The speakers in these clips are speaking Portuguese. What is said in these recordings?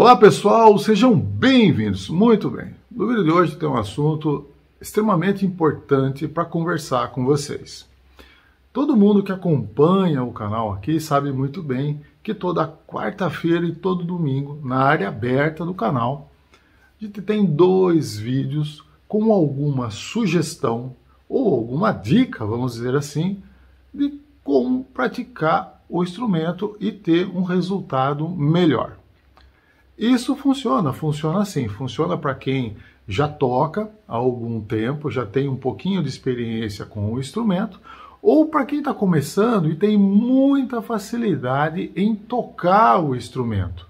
Olá pessoal, sejam bem-vindos. Muito bem. No vídeo de hoje tem um assunto extremamente importante para conversar com vocês. Todo mundo que acompanha o canal aqui sabe muito bem que toda quarta-feira e todo domingo, na área aberta do canal, a gente tem dois vídeos com alguma sugestão ou alguma dica, vamos dizer assim, de como praticar o instrumento e ter um resultado melhor. Isso funciona, funciona assim, funciona para quem já toca há algum tempo, já tem um pouquinho de experiência com o instrumento, ou para quem está começando e tem muita facilidade em tocar o instrumento.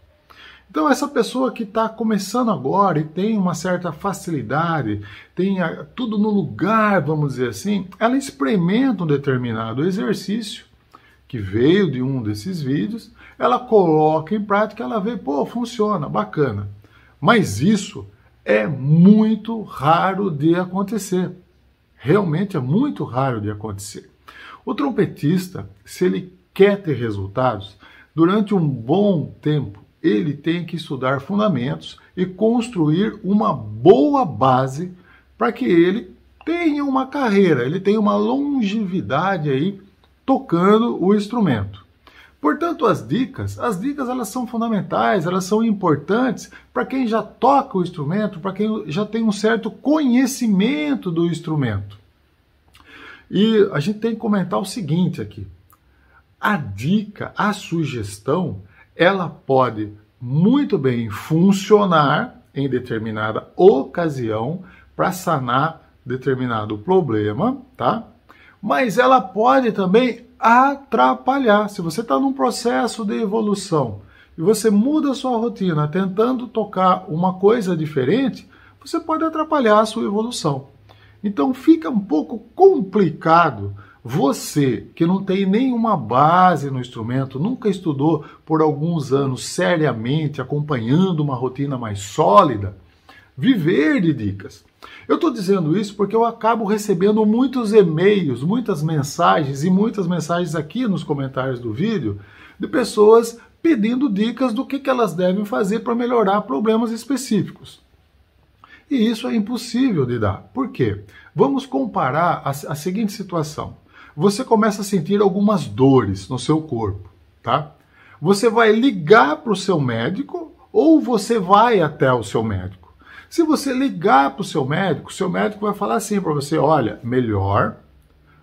Então, essa pessoa que está começando agora e tem uma certa facilidade, tem tudo no lugar, vamos dizer assim, ela experimenta um determinado exercício que veio de um desses vídeos, ela coloca em prática, ela vê, pô, funciona, bacana. Mas isso é muito raro de acontecer. Realmente é muito raro de acontecer. O trompetista, se ele quer ter resultados, durante um bom tempo, ele tem que estudar fundamentos e construir uma boa base para que ele tenha uma carreira, ele tenha uma longevidade aí tocando o instrumento. Portanto, as dicas, as dicas elas são fundamentais, elas são importantes para quem já toca o instrumento, para quem já tem um certo conhecimento do instrumento. E a gente tem que comentar o seguinte aqui: a dica, a sugestão, ela pode muito bem funcionar em determinada ocasião para sanar determinado problema, tá? mas ela pode também atrapalhar. Se você está num processo de evolução e você muda a sua rotina tentando tocar uma coisa diferente, você pode atrapalhar a sua evolução. Então fica um pouco complicado você que não tem nenhuma base no instrumento, nunca estudou por alguns anos seriamente, acompanhando uma rotina mais sólida viver de dicas. Eu estou dizendo isso porque eu acabo recebendo muitos e-mails, muitas mensagens e muitas mensagens aqui nos comentários do vídeo de pessoas pedindo dicas do que, que elas devem fazer para melhorar problemas específicos. E isso é impossível de dar. Por quê? Vamos comparar a, a seguinte situação. Você começa a sentir algumas dores no seu corpo, tá? Você vai ligar para o seu médico ou você vai até o seu médico? Se você ligar para o seu médico, seu médico vai falar assim para você: olha, melhor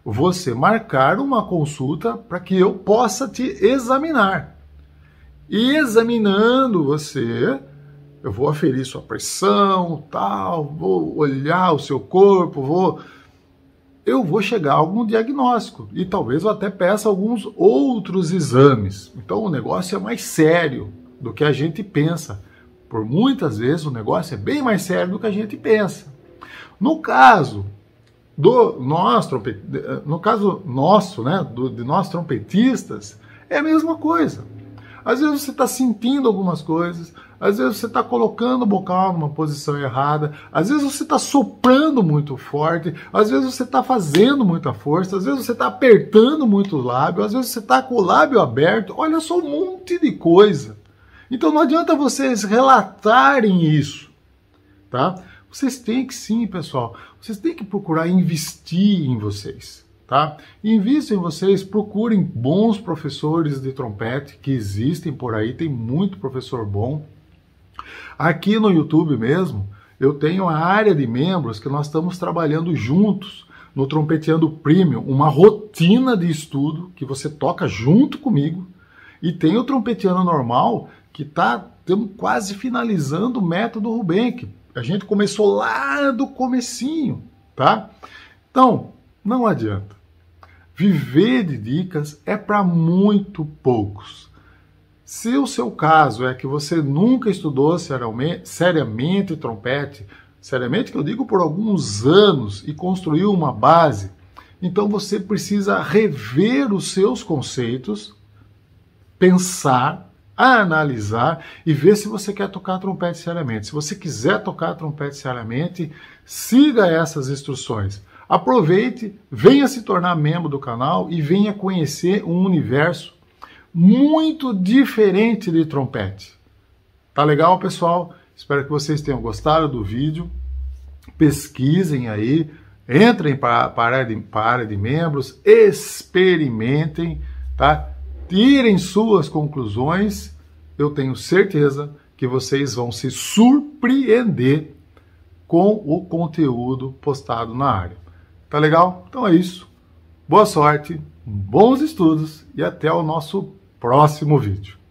você marcar uma consulta para que eu possa te examinar. E examinando você, eu vou aferir sua pressão, tal, vou olhar o seu corpo, vou eu vou chegar a algum diagnóstico e talvez eu até peça alguns outros exames. Então o negócio é mais sério do que a gente pensa. Por muitas vezes o negócio é bem mais sério do que a gente pensa. No caso do nosso, no caso nosso, né, do, de nós trompetistas, é a mesma coisa. Às vezes você está sentindo algumas coisas, às vezes você está colocando o bocal numa posição errada, às vezes você está soprando muito forte, às vezes você está fazendo muita força, às vezes você está apertando muito o lábio, às vezes você está com o lábio aberto. Olha só um monte de coisa então não adianta vocês relatarem isso, tá? Vocês têm que sim, pessoal. Vocês têm que procurar investir em vocês, tá? Invistam em vocês, procurem bons professores de trompete que existem por aí, tem muito professor bom. Aqui no YouTube mesmo, eu tenho a área de membros que nós estamos trabalhando juntos no Trompeteando Premium, uma rotina de estudo que você toca junto comigo, e tem o trompeteando normal que está quase finalizando o método Rubenck. A gente começou lá do comecinho, tá? Então, não adianta. Viver de dicas é para muito poucos. Se o seu caso é que você nunca estudou seriamente trompete, seriamente que eu digo por alguns anos e construiu uma base, então você precisa rever os seus conceitos, pensar a analisar e ver se você quer tocar trompete seriamente. Se você quiser tocar trompete seriamente, siga essas instruções. Aproveite, venha se tornar membro do canal e venha conhecer um universo muito diferente de trompete. Tá legal, pessoal? Espero que vocês tenham gostado do vídeo. Pesquisem aí, entrem para, para a área de membros, experimentem, tá? tirem suas conclusões, eu tenho certeza que vocês vão se surpreender com o conteúdo postado na área. Tá legal? Então é isso. Boa sorte, bons estudos e até o nosso próximo vídeo.